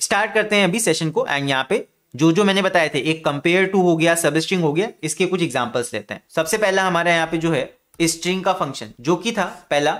start करते हैं अभी सेशन को एंड यहाँ पे जो जो मैंने बताए थे एक कंपेयर टू हो गया सब स्ट्रिंग हो गया इसके कुछ एग्जाम्पल्स लेते हैं सबसे पहला हमारे यहाँ पे जो है स्ट्रिंग का फंक्शन जो कि था पहला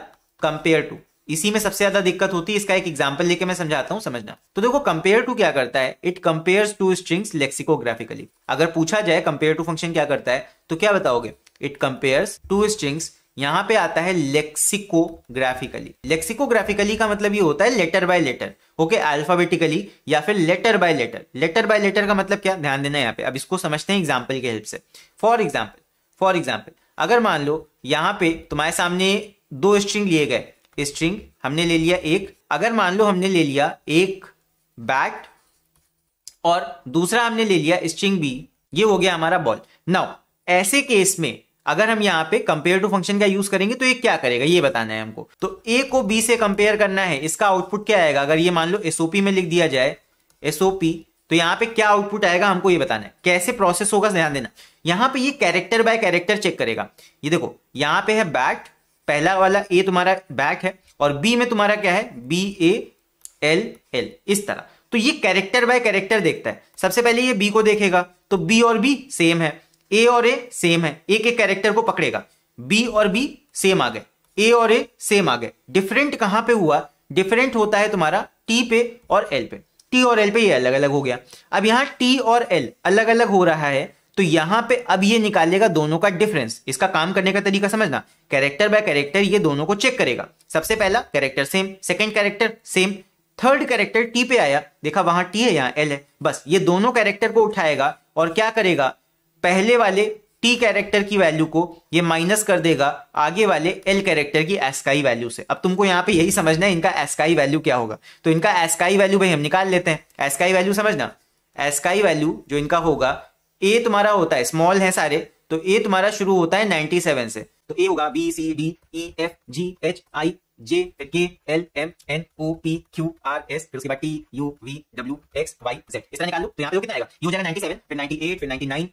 कंपेयर टू इसी में सबसे ज्यादा दिक्कत होती है इसका एक एग्जाम्पल लेके मैं समझाता हूँ समझना तो देखो कंपेयर टू क्या करता है it compare to string lexicographically अगर पूछा जाए कंपेयर टू फंक्शन क्या करता है तो क्या बताओगे इट कंपेयर टू स्ट्रिंग्स यहां पे आता है लेक्सिकोग्राफिकली लेक्सिकोग्राफिकली का मतलब ये होता है letter by letter okay alphabetically या फिर letter by letter letter by letter का मतलब क्या ध्यान देना यहाँ पे अब इसको समझते हैं एग्जाम्पल के हेल्प से फॉर एग्जाम्पल फॉर एग्जाम्पल अगर मान लो यहाँ पे तुम्हारे सामने दो स्ट्रिंग लिए गए स्ट्रिंग हमने ले लिया एक अगर मान लो हमने ले लिया एक बैट और दूसरा हमने ले लिया स्ट्रिंग बी ये हो गया हमारा बॉल नाउ ऐसे केस में अगर हम यहाँ पे कंपेयर टू फंक्शन का यूज करेंगे तो ये क्या करेगा ये बताना है हमको तो ए को बी से कंपेयर करना है इसका आउटपुट क्या आएगा अगर ये मान लो एसओपी में लिख दिया जाए एसओपी तो यहाँ पे क्या आउटपुट आएगा हमको ये बताना है कैसे प्रोसेस होगा ध्यान देना यहाँ पे ये कैरेक्टर बाय कैरेक्टर चेक करेगा ये देखो यहाँ पे है बैट पहला वाला ए तुम्हारा बैट है और बी में तुम्हारा क्या है बी ए एल एल इस तरह तो ये कैरेक्टर बाय कैरेक्टर देखता है सबसे पहले ये बी को देखेगा तो बी और बी सेम है ए और ए सेम है ए के कैरेक्टर को पकड़ेगा बी और बी सेम आ गए ए और ए सेम आ गए डिफरेंट कहां पे हुआ डिफरेंट होता है तुम्हारा टी पे और एल पे टी और एल पे ये अलग अलग हो गया अब यहाँ टी और एल अलग अलग हो रहा है तो यहां पे अब ये निकालेगा दोनों का डिफरेंस इसका काम करने का तरीका समझना कैरेक्टर बाय कैरेक्टर ये दोनों को चेक करेगा सबसे पहला character same second character same third character T पे आया देखा वहां टी है यहाँ एल है बस ये दोनों कैरेक्टर को उठाएगा और क्या करेगा पहले वाले टी कैरेक्टर की वैल्यू को ये माइनस कर देगा आगे वाले एल कैरेक्टर की एस्काई वैल्यू से अब तुमको यहाँ पे यही समझना है इनका एस्काई वैल्यू क्या होगा तो इनका एस्काई वैल्यू भाई हम निकाल लेते हैं एस्काई वैल्यू समझना एस्काई वैल्यू जो इनका होगा ए तुम्हारा होता है स्मॉल है सारे तो ए तुम्हारा शुरू होता है 97 से तो ए होगा B C D E F G H I J K L M N O P Q R S फिर उसके बाद T U V W X Y Z इस तरह निकाल लो तो यहाँ पे कितना आएगा यू जाएगा 97 फिर 98 फिर 99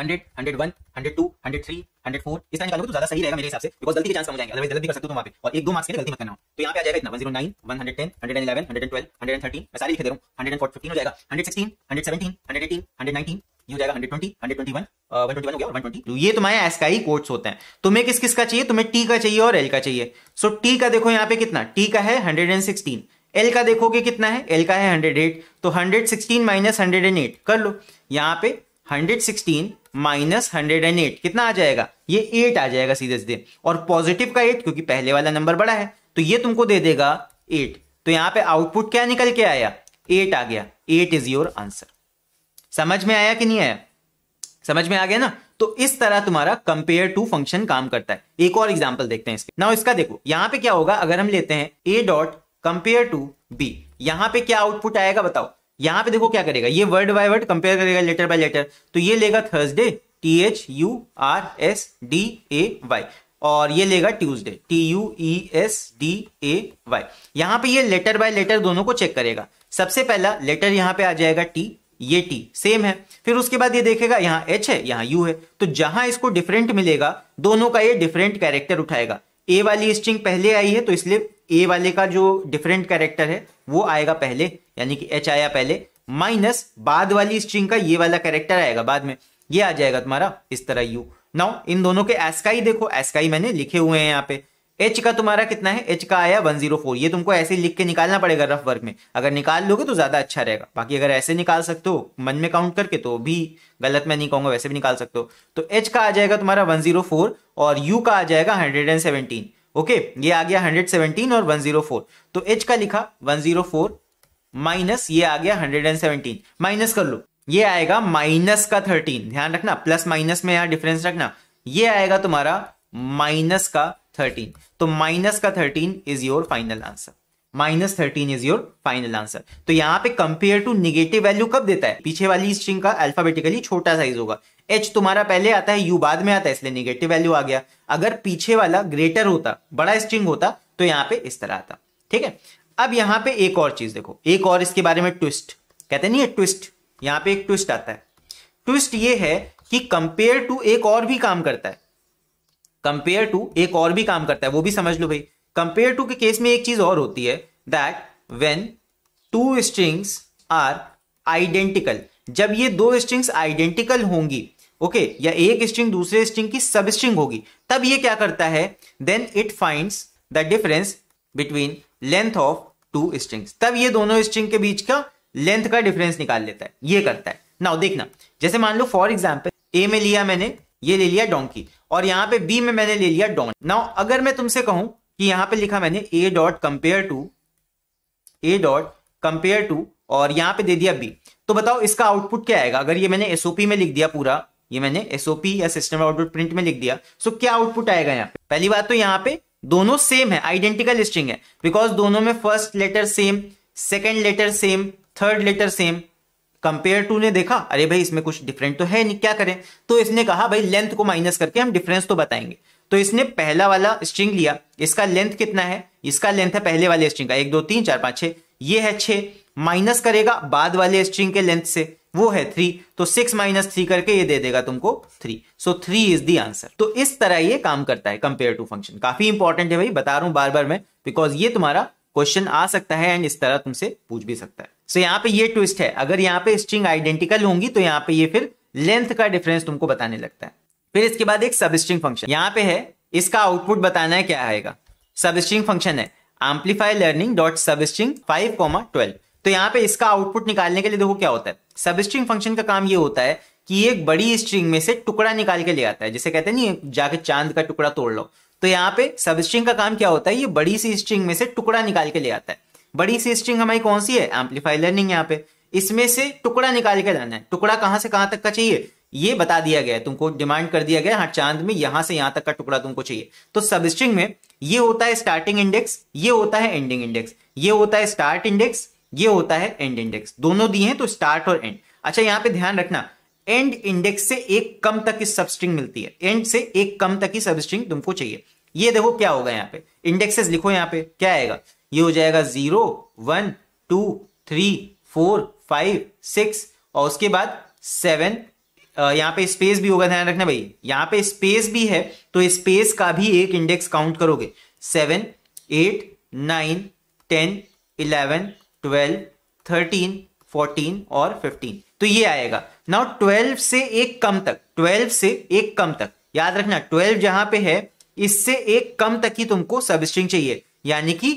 hundred hundred one hundred two hundred three hundred four इस तो ज्यादा सही रहेगा मेरे हिसाब से बिकॉज के चांस हो जाएंगे कर सकते हो वहाँ पे और एक दो मार्क्स के गलती मत करना तो यहाँ पे आ जाएगा इतना one zero nine one hundred ten hundred and eleven hundred twelve hundred and मैं दे रहा हूँ हंड्रेड एंड हो जाएगा hundred sixteen hundred hundred eighteen hundred nineteen हो जाएगा hundred twenty hundred twenty one one twenty one हो गया तो तुम्हारे एस का ही कोड्स होते हैं तुम्हें किस किस का चाहिए तुम्हें टी का चाहिए और एल का चाहिए सो टी का देखो यहाँ पे कितना टी का है हंड्रेड एंड सिक्सटीन एल का देखोगे कितना है एल का है हंड्रेड एट तो hundred sixteen minus hundred and eight कर लो यहाँ पे 116 माइनस हंड्रेड एंड एट कितना आ जाएगा ये एट आ जाएगा सीधे सीधे और पॉजिटिव का एट क्योंकि पहले वाला नंबर बड़ा है तो ये तुमको दे देगा एट तो यहां पे आउटपुट क्या निकल के आया एट आ गया एट इज योर आंसर समझ में आया कि नहीं आया समझ में आ गया ना तो इस तरह तुम्हारा कंपेयर टू फंक्शन काम करता है एक और एग्जाम्पल देखते हैं इसके नाउ इसका देखो यहां पर क्या होगा अगर हम लेते हैं A dot compare to B यहां पे क्या आउटपुट आएगा बताओ यहां पे देखो क्या करेगा ये वर्ड बाय वर्ड कंपेयर करेगा लेटर बाय लेटर तो ये लेगा Thursday T H U R S D A Y और ये लेगा Tuesday T U E S D A Y यहां पे ये लेटर बाय लेटर दोनों को चेक करेगा सबसे पहला लेटर यहां पे आ जाएगा टी ये टी सेम है फिर उसके बाद ये देखेगा यहाँ एच है यहाँ यू है तो जहां इसको डिफरेंट मिलेगा दोनों का ये डिफरेंट कैरेक्टर उठाएगा ए वाली स्ट्रिंग पहले आई है तो इसलिए ए वाले का जो डिफरेंट कैरेक्टर है वो आएगा पहले यानी कि एच आया पहले माइनस बाद वाली स्ट्रिंग का ये वाला कैरेक्टर आएगा बाद में ये आ जाएगा तुम्हारा इस तरह यू नाउ इन दोनों के एसकाई देखो एसकाई मैंने लिखे हुए हैं यहाँ पे एच का तुम्हारा कितना है एच का आया 104 ये तुमको ऐसे लिख के निकालना पड़ेगा रफ वर्क में अगर निकाल लोगे तो ज्यादा अच्छा रहेगा बाकी अगर ऐसे निकाल सकते हो मन में काउंट करके तो भी गलत मैं नहीं कहूंगा वैसे भी निकाल सकते हो तो एच का आ जाएगा तुम्हारा 104 और यू का आ जाएगा 117 ओके ये आ गया 117 और 104 तो एच का लिखा 104 माइनस ये आ गया 117 माइनस कर लो ये आएगा माइनस का 13 ध्यान रखना प्लस माइनस में यहां डिफरेंस रखना ये आएगा तुम्हारा माइनस का 13 तो माइनस का 13 is your final answer minus thirteen is your final answer तो यहाँ पे कंपेयर टू निगेटिव वैल्यू कब देता है पीछे वाली स्ट्रिंग का अल्फाबेटिकली छोटा साइज होगा एच तुम्हारा पहले आता है यू बाद में आता है इसलिए निगेटिव वैल्यू आ गया अगर पीछे वाला ग्रेटर होता बड़ा स्ट्रिंग होता तो यहाँ पे इस तरह आता ठीक है अब यहाँ पे एक और चीज देखो एक और इसके बारे में ट्विस्ट कहते नहीं है ट्विस्ट यहाँ पे एक ट्विस्ट आता है ट्विस्ट ये है कि कंपेयर टू एक और भी काम करता है कंपेयर टू एक और भी काम करता है वो भी समझ लो भाई कंपेयर टू के केस में एक चीज और होती है that when two strings are identical जब ये दो स्ट्रिंग्स आइडेंटिकल होंगी ओके okay, या एक स्ट्रिंग दूसरे स्ट्रिंग की सब स्ट्रिंग होगी तब ये क्या करता है then it finds the difference between length of two strings तब ये दोनों स्ट्रिंग के बीच का लेंथ का डिफरेंस निकाल लेता है ये करता है नाउ देखना जैसे मान लो फॉर एग्जाम्पल ए में लिया मैंने ये ले लिया डोंकी और यहां पे बी में मैंने ले लिया डॉन नाउ अगर मैं तुमसे कहूं कि यहां पे लिखा मैंने A dot compare to A dot compare to और यहां पे दे दिया बी तो बताओ इसका आउटपुट क्या आएगा अगर ये मैंने एसओपी में लिख दिया पूरा ये मैंने एसओपी या सिस्टम आउटपुट प्रिंट में लिख दिया सो क्या आउटपुट आएगा यहाँ पे पहली बात तो यहाँ पे दोनों सेम है आइडेंटिकल लिस्टिंग है बिकॉज दोनों में first letter same second letter same third letter same compare to ने देखा अरे भाई इसमें कुछ डिफरेंट तो है नहीं क्या करें तो इसने कहा भाई लेंथ को माइनस करके हम डिफरेंस तो बताएंगे तो इसने पहला वाला स्ट्रिंग लिया इसका लेंथ कितना है इसका लेंथ है पहले वाले स्ट्रिंग का एक दो तीन चार पांच छे ये है छे माइनस करेगा बाद वाले स्ट्रिंग के लेंथ से वो है थ्री तो सिक्स माइनस थ्री करके ये दे देगा तुमको three so three is the answer तो इस तरह ये काम करता है कंपेयर टू फंक्शन काफी इंपॉर्टेंट है भाई बता रहा हूं बार बार मैं बिकॉज ये तुम्हारा क्वेश्चन आ सकता है एंड इस तरह तुमसे पूछ भी सकता है सो so, यहाँ पे ये ट्विस्ट है अगर यहाँ पे स्ट्रिंग आइडेंटिकल होंगी तो यहाँ पे ये फिर लेंथ का डिफरेंस तुमको बताने लगता है फिर इसके बाद एक सब स्ट्रिंग फंक्शन यहाँ पे है इसका आउटपुट बताना है क्या आएगा सब स्ट्रिंग फंक्शन है amplify learning dot substring five comma twelve तो यहाँ पे इसका आउटपुट निकालने के लिए देखो क्या होता है सब स्ट्रिंग फंक्शन का काम ये होता है कि एक बड़ी स्ट्रिंग में से टुकड़ा निकाल के ले आता है जैसे कहते हैं नहीं जाके चांद का टुकड़ा तोड़ लो तो यहाँ पे सब स्ट्रिंग का काम क्या होता है ये बड़ी सी स्ट्रिंग में से टुकड़ा निकाल के ले आता है बड़ी सी स्ट्रिंग हमारी कौन सी है एम्पलीफाई लर्निंग यहाँ पे इसमें से टुकड़ा निकाल के लाना है टुकड़ा कहाँ से कहाँ तक का चाहिए ये बता दिया गया है तुमको डिमांड कर दिया गया हाँ चांद में यहां से यहां तक का टुकड़ा तुमको चाहिए तो सब स्ट्रिंग में ये होता है स्टार्टिंग इंडेक्स ये होता है एंडिंग इंडेक्स ये होता है स्टार्ट इंडेक्स ये होता है एंड इंडेक्स दोनों दिए हैं तो स्टार्ट और एंड अच्छा यहां पे ध्यान रखना एंड इंडेक्स से एक कम तक की सबस्ट्रिंग मिलती है एंड से एक कम तक की सबस्ट्रिंग तुमको चाहिए ये देखो क्या होगा यहाँ पे इंडेक्सेस लिखो यहाँ पे क्या आएगा ये हो जाएगा zero one two three four five six और उसके बाद सेवन यहाँ पे स्पेस भी होगा ध्यान रखना भाई यहाँ पे स्पेस भी है तो स्पेस का भी एक इंडेक्स काउंट करोगे seven eight nine ten eleven twelve thirteen fourteen और फिफ्टीन तो ये आएगा नाउ ट्वेल्व से एक कम तक ट्वेल्व से एक कम तक याद रखना ट्वेल्व जहां पे है इससे एक कम तक ही तुमको सब स्ट्रिंग चाहिए यानी कि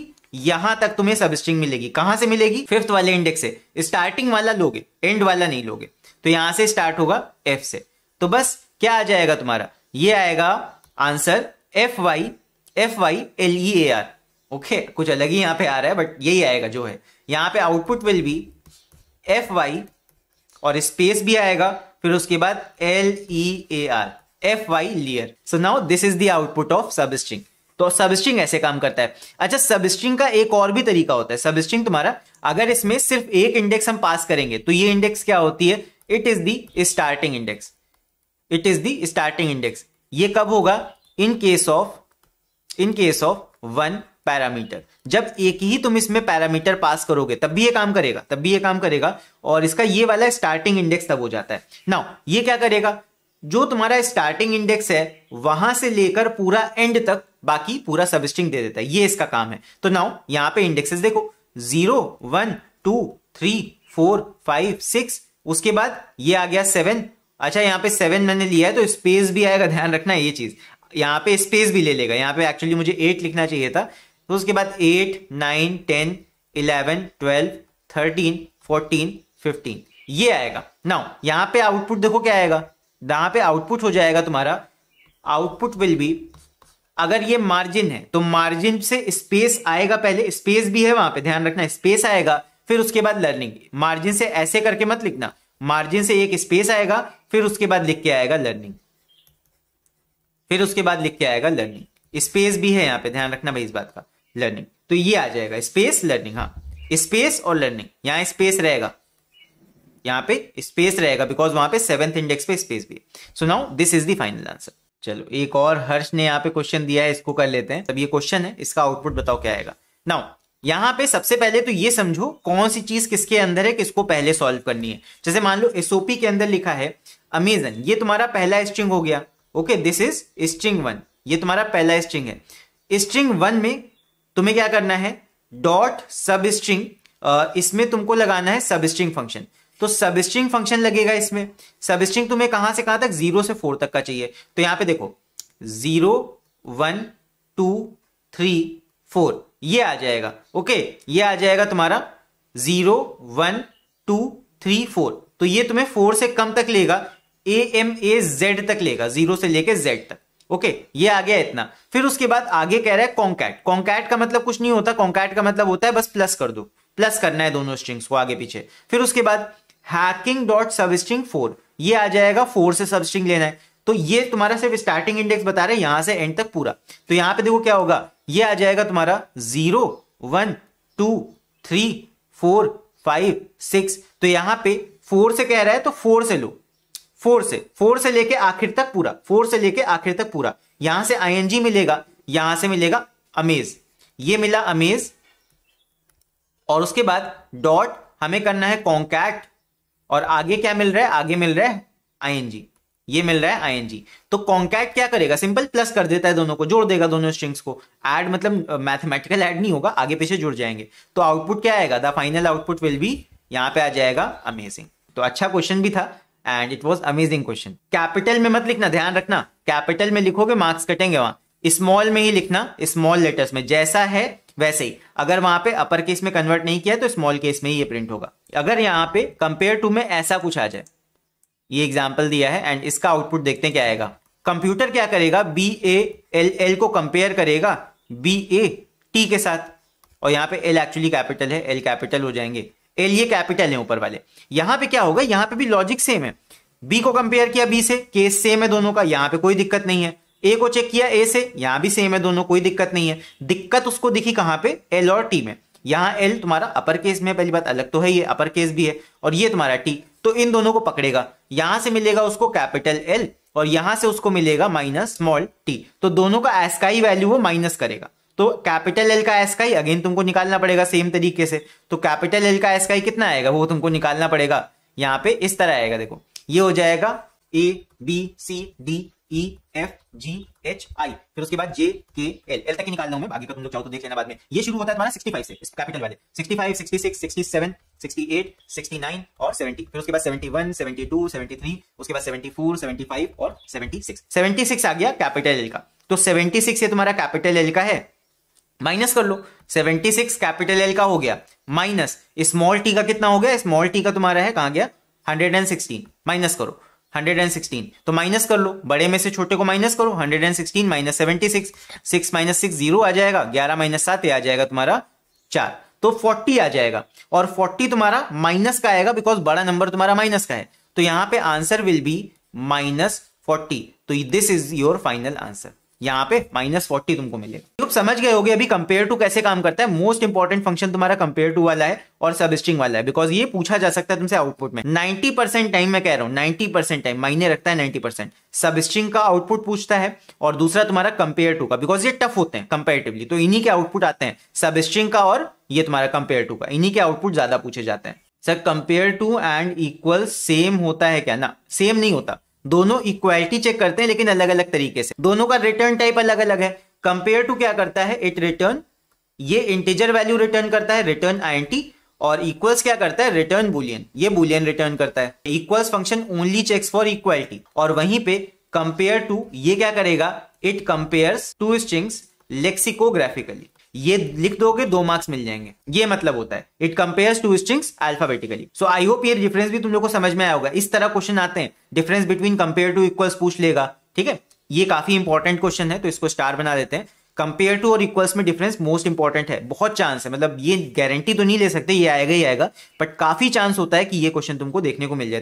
यहां तक तुम्हें सब स्ट्रिंग मिलेगी कहां से मिलेगी फिफ्थ वाले इंडेक्स से स्टार्टिंग वाला लोगे एंड वाला नहीं लोगे तो यहां से स्टार्ट होगा एफ से तो बस क्या आ जाएगा तुम्हारा ये आएगा answer F Y F Y L E A R okay कुछ अलग ही यहां पे आ रहा है बट यही आएगा जो है यहां पे output will be F Y और स्पेस भी आएगा फिर उसके बाद L E A R F Y lear so now this is the output of substring तो सब स्ट्रिंग ऐसे काम करता है अच्छा सब स्ट्रिंग का एक और भी तरीका होता है सब स्ट्रिंग तुम्हारा अगर इसमें सिर्फ एक इंडेक्स हम पास करेंगे तो ये इंडेक्स क्या होती है it is the starting index it is the starting index ये कब होगा in case of in case of one parameter जब एक ही तुम इसमें पैरामीटर पास करोगे तब भी ये काम करेगा तब भी ये काम करेगा और इसका ये वाला स्टार्टिंग इंडेक्स तब हो जाता है नाउ ये क्या करेगा जो तुम्हारा स्टार्टिंग इंडेक्स है वहां से लेकर पूरा एंड तक बाकी पूरा सबस्ट्रिंग दे देता है ये इसका काम है तो नाउ यहां पे इंडेक्सेस देखो zero one two three four five six उसके बाद ये आ गया सेवन अच्छा यहाँ पे सेवन मैंने लिया है तो स्पेस भी आएगा ध्यान रखना है ये चीज यहाँ पे स्पेस भी ले लेगा यहाँ पे एक्चुअली मुझे एट लिखना चाहिए था तो उसके बाद eight nine ten eleven twelve thirteen fourteen fifteen ये आएगा नाउ यहाँ पे आउटपुट देखो क्या आएगा यहाँ पे आउटपुट हो जाएगा तुम्हारा आउटपुट विल बी अगर ये मार्जिन है तो मार्जिन से स्पेस आएगा पहले स्पेस भी है वहां पे ध्यान रखना स्पेस आएगा फिर उसके बाद लर्निंग मार्जिन से ऐसे करके मत लिखना मार्जिन से एक स्पेस आएगा फिर उसके बाद लिख के आएगा लर्निंग फिर उसके बाद लिख के आएगा लर्निंग स्पेस भी है यहाँ पे ध्यान रखना भाई इस बात का लर्निंग तो ये आ जाएगा स्पेस लर्निंग हाँ स्पेस और लर्निंग यहां स्पेस रहेगा यहां पे स्पेस रहेगा बिकॉज वहां पे सेवेंथ इंडेक्स पे स्पेस भी है so now this is the final answer चलो एक और हर्ष ने यहाँ पे क्वेश्चन दिया है इसको कर लेते हैं तब ये क्वेश्चन है इसका आउटपुट बताओ क्या आएगा नाउ यहाँ पे सबसे पहले तो ये समझो कौन सी चीज किसके अंदर है किसको पहले सॉल्व करनी है जैसे मान लो एसओपी के अंदर लिखा है अमेजन ये तुम्हारा पहला स्ट्रिंग हो गया okay this is string one ये तुम्हारा पहला स्ट्रिंग है स्ट्रिंग वन में तुम्हें क्या करना है डॉट सब स्ट्रिंग इसमें तुमको लगाना है सब स्ट्रिंग फंक्शन तो सब स्ट्रिंग फंक्शन लगेगा इसमें सब स्ट्रिंग तुम्हें कहां से कहां तक जीरो से फोर तक का चाहिए तो यहां पे देखो zero one two three four ये आ जाएगा ओके ये आ जाएगा तुम्हारा zero one two three four तो ये तुम्हें फोर से कम तक लेगा ए एम ए जेड तक लेगा जीरो से लेके जेड तक ओके okay, ये आ गया इतना फिर उसके बाद आगे कह रहा है कॉन्कैट कॉन्कैट का मतलब कुछ नहीं होता कॉन्कैट का मतलब होता है बस प्लस कर दो प्लस करना है दोनों स्ट्रिंग्स को आगे पीछे फिर उसके बाद hacking dot substring four ये आ जाएगा फोर से सब स्ट्रिंग लेना है तो ये तुम्हारा सिर्फ स्टार्टिंग इंडेक्स बता रहे हैं यहां से एंड तक पूरा तो यहां पे देखो क्या होगा ये आ जाएगा तुम्हारा zero one two three four five six तो यहां पे फोर से कह रहा है तो फोर से लो फोर से फोर से लेके आखिर तक पूरा फोर से लेके आखिर तक पूरा यहां से आई मिलेगा यहां से मिलेगा अमेज ये मिला अमेज और उसके बाद डॉट हमें करना है कॉन्कैट और आगे क्या मिल रहा है आगे मिल रहा है आईएनजी ये मिल रहा है आईएनजी तो कॉन्कैट क्या करेगा सिंपल प्लस कर देता है दोनों को जोड़ देगा दोनों स्ट्रिंग्स को एड मतलब मैथमेटिकल एड नहीं होगा आगे पीछे जुड़ जाएंगे तो आउटपुट क्या आएगा द फाइनल आउटपुट विल भी यहाँ पे आ जाएगा अमेजिंग तो अच्छा क्वेश्चन भी था and it was amazing question capital में मत लिखना ध्यान रखना कैपिटल में लिखोगे मार्क्स कटेंगे वहां स्मॉल में ही लिखना स्मॉल लेटर्स में जैसा है वैसे ही अगर वहां पे अपर केस में कन्वर्ट नहीं किया तो स्मॉल केस में ही ये प्रिंट होगा अगर यहाँ पे कंपेयर टू में ऐसा कुछ आ जाए ये एग्जाम्पल दिया है एंड इसका आउटपुट देखते हैं क्या आएगा कंप्यूटर क्या करेगा बी ए एल एल को कंपेयर करेगा बी ए टी के साथ और यहाँ पे एल एक्चुअली कैपिटल है एल कैपिटल हो जाएंगे एल ये कैपिटल है ऊपर वाले यहां पे क्या होगा यहां पे भी लॉजिक सेम है बी को कंपेयर किया बी से केस सेम है दोनों का यहां पे कोई दिक्कत नहीं है ए को चेक किया ए से यहां भी सेम है दोनों कोई दिक्कत नहीं है दिक्कत उसको दिखी कहां पे एल और टी में यहां एल तुम्हारा अपर केस में पहली बात अलग तो है ये अपर केस भी है और ये तुम्हारा टी तो इन दोनों को पकड़ेगा यहां से मिलेगा उसको कैपिटल एल और यहां से उसको मिलेगा माइनस स्मॉल टी तो दोनों का एस्काई वैल्यू वो माइनस करेगा तो कैपिटल एल का एस का ही अगेन तुमको निकालना पड़ेगा सेम तरीके से तो कैपिटल एल का एस का ही कितना आएगा वो तुमको निकालना पड़ेगा यहाँ पे इस तरह आएगा देखो ये हो जाएगा A B C D E F G H I फिर उसके बाद जे के एल एल तक ही हूं मैं बाकी का तो तुम लोग चाहो तो देख लेना बाद में ये शुरू होता है तुम्हारा फाइव से कैपिटल वाले seven sixty eight sixty nine और सेवेंटी फिर उसके बाद टू सेवेंटी थ्री उसके बाद सेवेंटी फाइव और सेवेंटी सिक्स आ गया कैपिटल एल का तो सेवेंटी सिक्स ये तुम्हारा कैपिटल एल का है माइनस कर लो 76 कैपिटल एल का हो गया माइनस स्मॉल टी का कितना हो गया स्मॉल टी का तुम्हारा है कहा गया 116 माइनस करो 116 तो माइनस कर लो बड़े में से छोटे को माइनस करो 116 minus six six minus six zero आ जाएगा 11 माइनस सात आ जाएगा तुम्हारा चार तो 40 आ जाएगा और 40 तुम्हारा माइनस का आएगा बिकॉज बड़ा नंबर तुम्हारा माइनस का है तो यहां पे answer will be minus forty तो this is your final answer यहाँ पे माइनस फोर्टी तुमको मिलेगा तुम समझ गए होगे अभी कंपेयर टू कैसे काम करता है मोस्ट इंपॉर्टेंट फंक्शन तुम्हारा कंपेयर टू वाला है और सब स्ट्रिंग वाला है बिकॉज ये पूछा जा सकता है तुमसे आउटपुट में 90 परसेंट टाइम मैं कह रहा हूँ 90 परसेंट टाइम मायने रखता है 90 परसेंट सब स्ट्रिंग का आउटपुट पूछता है और दूसरा तुम्हारा कंपेयर टू का बिकॉज ये टफ होते हैं कंपेरेटिवली तो इन्हीं के आउटपुट आते हैं सब स्ट्रिंग का और ये तुम्हारा कंपेयर टू का इन्हीं के आउटपुट ज्यादा पूछे जाते हैं sir compare to and equal same होता है क्या ना सेम नहीं होता दोनों इक्वालिटी चेक करते हैं लेकिन अलग अलग तरीके से दोनों का रिटर्न टाइप अलग अलग है कंपेयर टू क्या करता है इट रिटर्न ये इंटीजर वैल्यू रिटर्न करता है रिटर्न आई और इक्वल्स क्या करता है रिटर्न बुलियन ये बुलियन रिटर्न करता है equals function only checks for equality और वहीं पे कंपेयर टू ये क्या करेगा it compare two strings lexicographically ये लिख दोगे दो मार्क्स मिल जाएंगे ये मतलब होता है it compares two strings alphabetically so I hope ये डिफरेंस भी तुम लोग को समझ में आया होगा इस तरह क्वेश्चन आते हैं difference between compare to equals पूछ लेगा ठीक है ये काफी इंपॉर्टेंट क्वेश्चन है तो इसको स्टार बना देते हैं कंपेयर टू और इक्वल्स में डिफरेंस मोस्ट इंपॉर्टेंट है बहुत चांस है मतलब ये गारंटी तो नहीं ले सकते ये आएगा ही आएगा बट काफी चांस होता है कि ये क्वेश्चन तुमको देखने को मिल जाए